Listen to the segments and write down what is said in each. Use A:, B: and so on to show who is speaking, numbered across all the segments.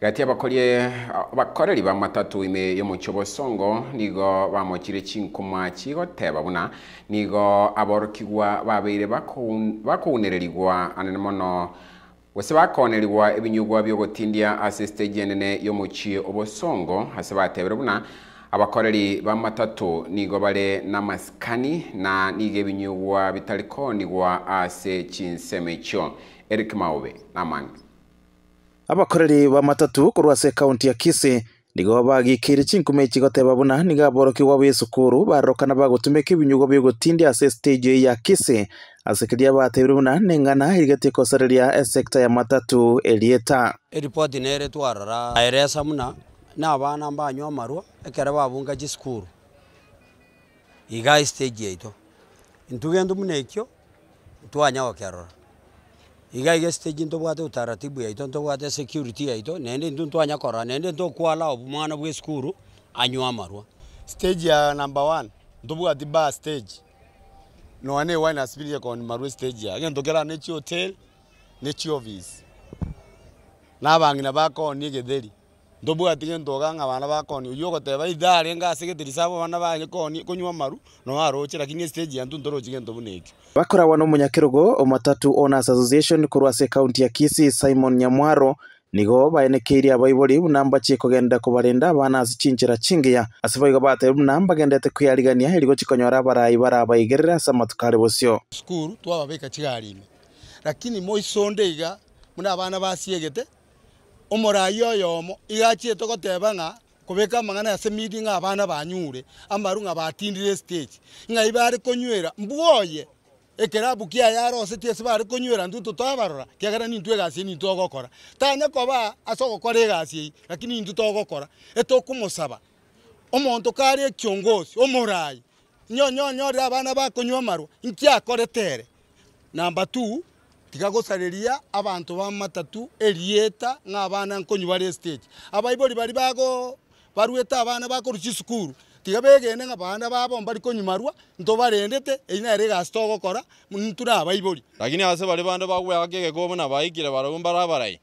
A: gati abakorie abakoreri ba matatu ime yo mucho bosongo nigo bamochire chinkoma chigoteba buna nigo aborokigwa babeire bakuunererirwa anene mono bose bakonererwa ebinyugwa byogotindia ase stage enene y'omuchie obosongo ase batebere buna abakoreri ba matatu nigo bare maskani na nigo ebinyugwa kwa ase cinsemecho eric maube namani abakoreri ba matatu kurwase kaunti ya kisi nigo bagikira chinkume chigoteba babuna niga boroki wa wabo baroka na bagutumeka ibinyugo bigutindi ase stage ya kisi asekeria batebire buna neng'ana erigeti ekosareria e sector ya matatu elieta
B: report nere twarara aire samuna na abana mbanywa amarwa ekere babunga chisukuru iga stage yaito ntugendo munekyo twanya ekio igaige stage ntobwate utaratibu yaito ntobwate security yaito nende ntu ntwanyakora nende ntokwala obumwana bwe skuru anywa amarwa stage ya number one ntobwati ba stage noane wana ya kon marwe stage ya ngendokera nechi hotel nechi office nabangina nige egetheri ndobwatire ntoga ng'a bana bakoni oyo ogoteba ithare ngase getirisa abo bana banye koni konywa maru no arochera kinye stage yantu ndorochi gento buneki
A: bakoragwa n'umunyakirugo matatu owners association korwa se county ya kisi Simon Nyamwaro nigo baenekeirie abaibori buna mbachikogenda kubarinda abana ase chinchera chingiya ase baigo batebe buna mbagendete kwiarigania erigo chikonyora abarai barabaigerera ase matukare bosio
B: sukuru twababeka chigarine lakini moisonde iga muna abana basiegete omorai oyomo igachete goteba ng'a kobeka amang'ana ase midi ng'a abana banyure amaru ng'a batindire stage ng'ai bare konywera mbwoye ekerabu kiaye arosetie ase bare konywera ntuto twabarora kiagera nintwe egasi nintwe ogokora tanya koba ase ogokora egasi eye lakini intwe togokora etokomosaba omonto kare ekiongozi omorai nyonyonyorire abana bakonywa amarwa nkiakoretere namba two tiga gosareria abanto bamatatu erieta ng'abana nkonyi bare estage abaibori bari bago barwete abana bakoruchia esukuru tiga begende ng'a abana babo mbarikonyimarwa ntobarendete eywo nere egasi togokora ntuna abaibori
A: lakini ase bare bande bagweka kegeko buna baikire barabwo barabarayi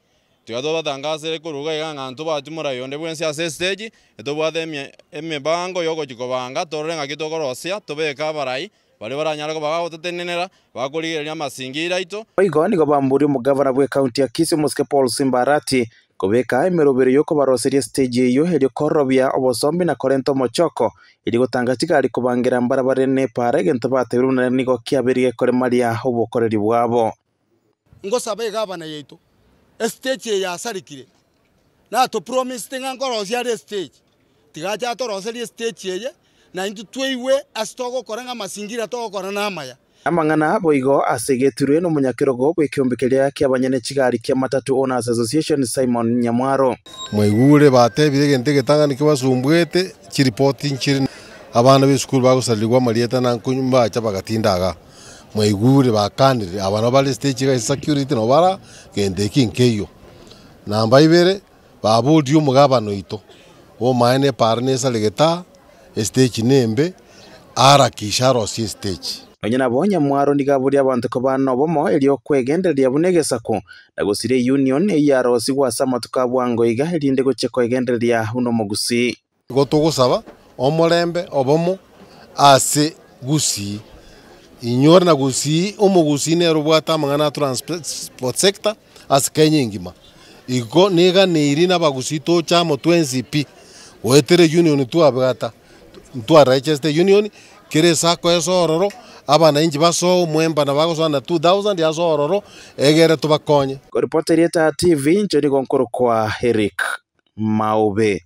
A: tiga tobatangasere koruga iga ng'anto batumora yonde bwensi ase estage etobwate emibango yogochikobanga torore ng'aki tokorosia tobeka abarayi baria baranyaraga bagagotetenenera bakorigereria amasingira aito oigo nigo bamburia omogavana bwa ekaunti ya kisi omoske paul simbarati kobeka emerobero y'okobaroseria stage eyo eriokorobia obosombi nakore nta omochoko eri gotanga chigari kobangera mbarabara enepara egento batebeire buna nigo kiaberia ekoremaria obokoreri bwabo
B: ngosaba egavana yaito estage eye yasarikire natupromisite ng'a nkorosia are estage tigacha toroseria estage eye na indu tweiwe asitogokora ng'a masingira togokora na amaya
A: amang'ana boigo asigitirwe no go bwi kiumbi kiria kia banyene chigari kia matatu owners association simon nyamwaro
C: mwaigure batebire genti gitang'ani kibasumbwete chiripoti nchiri abana b'esukuru bagosarirwa marieta nankonyu bacha aga mwaigure bakanire abana bari stage ga security no bara genti eki nkeyo namba ibere babudi omugabano ito omaene parne legeta stage nembe arakisha rosi stage
A: onye nabo mwaro nigaburia abantu ko bano bomo eliokwegendereria bunegesa-ku na gusire union eyaroosi gwasa matuka bwango
C: iga erinde goche kwegendereria uno mogusi igo togosaba omorembe obomo ase gusii inyor na gusii omogusii nero bwata amang'ana transport sector ase kenya engima igo niganeri na abagusii tochamo twa ncp goetere union twabwata ntwareche state union kiricako eso ororo abananchi na bago sana 2000 ya ororo egere tubakonye
A: reporter ya tv nje ni gonkoro kwa eric maube